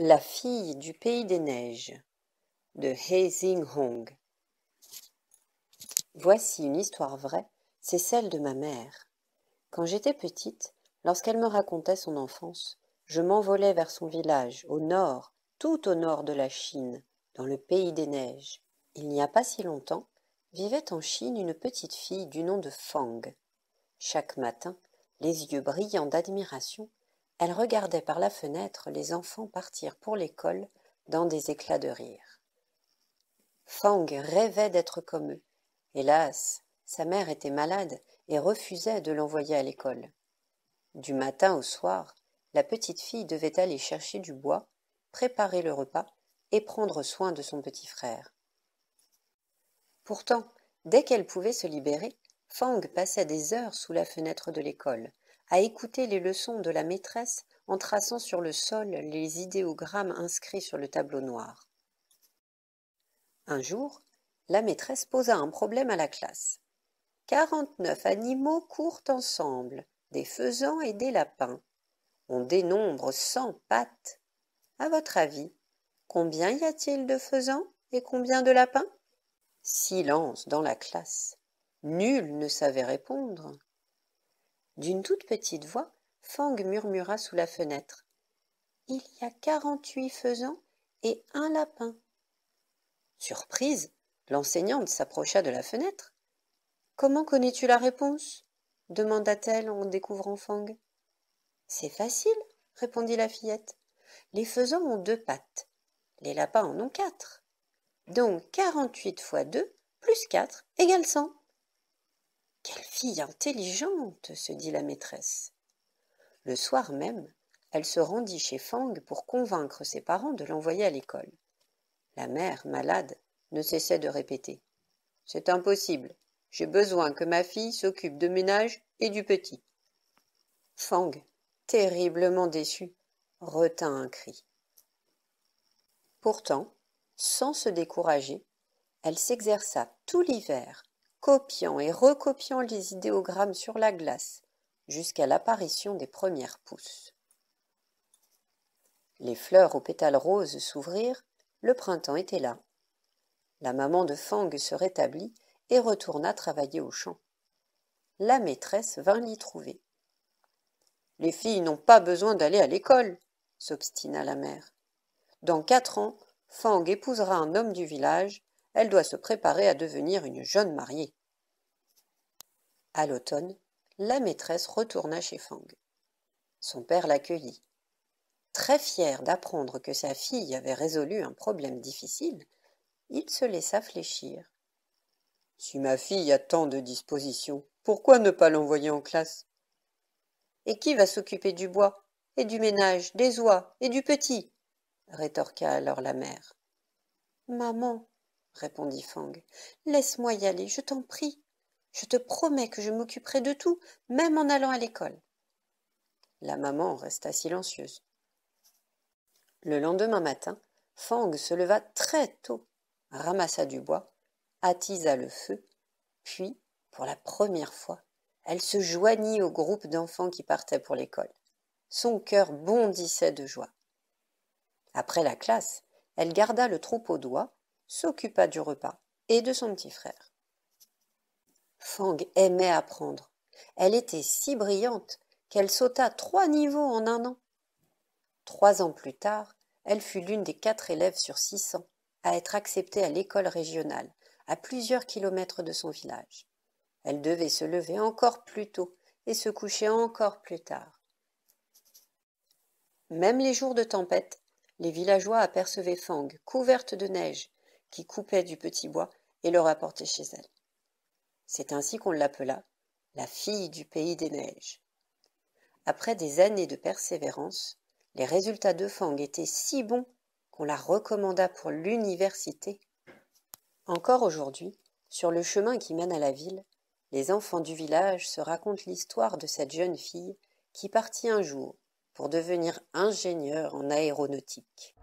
La fille du pays des neiges de He Xing Hong. Voici une histoire vraie, c'est celle de ma mère. Quand j'étais petite, lorsqu'elle me racontait son enfance, je m'envolais vers son village, au nord, tout au nord de la Chine, dans le pays des neiges. Il n'y a pas si longtemps, vivait en Chine une petite fille du nom de Fang. Chaque matin, les yeux brillants d'admiration, elle regardait par la fenêtre les enfants partir pour l'école dans des éclats de rire. Fang rêvait d'être comme eux. Hélas, sa mère était malade et refusait de l'envoyer à l'école. Du matin au soir, la petite fille devait aller chercher du bois, préparer le repas et prendre soin de son petit frère. Pourtant, dès qu'elle pouvait se libérer, Fang passait des heures sous la fenêtre de l'école, à écouter les leçons de la maîtresse en traçant sur le sol les idéogrammes inscrits sur le tableau noir. Un jour, la maîtresse posa un problème à la classe. Quarante-neuf animaux courent ensemble, des faisans et des lapins. On dénombre cent pattes. À votre avis, combien y a-t-il de faisans et combien de lapins Silence dans la classe. Nul ne savait répondre. D'une toute petite voix, Fang murmura sous la fenêtre. Il y a quarante-huit faisans et un lapin. Surprise, l'enseignante s'approcha de la fenêtre. Comment connais-tu la réponse demanda-t-elle en découvrant Fang. C'est facile, répondit la fillette. Les faisans ont deux pattes. Les lapins en ont quatre. Donc quarante-huit fois deux plus quatre égale cent. Quelle fille intelligente se dit la maîtresse. Le soir même, elle se rendit chez Fang pour convaincre ses parents de l'envoyer à l'école. La mère, malade, ne cessait de répéter C'est impossible. J'ai besoin que ma fille s'occupe de ménage et du petit. Fang, terriblement déçu, retint un cri. Pourtant, sans se décourager, elle s'exerça tout l'hiver copiant et recopiant les idéogrammes sur la glace, jusqu'à l'apparition des premières pousses. Les fleurs aux pétales roses s'ouvrirent, le printemps était là. La maman de Fang se rétablit et retourna travailler au champ. La maîtresse vint l'y trouver. Les filles n'ont pas besoin d'aller à l'école, s'obstina la mère. Dans quatre ans, Fang épousera un homme du village elle doit se préparer à devenir une jeune mariée. À l'automne, la maîtresse retourna chez Fang. Son père l'accueillit. Très fier d'apprendre que sa fille avait résolu un problème difficile, il se laissa fléchir. Si ma fille a tant de dispositions, pourquoi ne pas l'envoyer en classe Et qui va s'occuper du bois, et du ménage, des oies, et du petit rétorqua alors la mère. Maman, répondit Fang. Laisse-moi y aller, je t'en prie. Je te promets que je m'occuperai de tout, même en allant à l'école. La maman resta silencieuse. Le lendemain matin, Fang se leva très tôt, ramassa du bois, attisa le feu, puis, pour la première fois, elle se joignit au groupe d'enfants qui partaient pour l'école. Son cœur bondissait de joie. Après la classe, elle garda le troupeau doigts s'occupa du repas et de son petit frère. Fang aimait apprendre. Elle était si brillante qu'elle sauta trois niveaux en un an. Trois ans plus tard, elle fut l'une des quatre élèves sur six cents à être acceptée à l'école régionale, à plusieurs kilomètres de son village. Elle devait se lever encore plus tôt et se coucher encore plus tard. Même les jours de tempête, les villageois apercevaient Fang couverte de neige qui coupait du petit bois et le rapportait chez elle. C'est ainsi qu'on l'appela la fille du pays des neiges. Après des années de persévérance, les résultats de Fang étaient si bons qu'on la recommanda pour l'université. Encore aujourd'hui, sur le chemin qui mène à la ville, les enfants du village se racontent l'histoire de cette jeune fille qui partit un jour pour devenir ingénieur en aéronautique.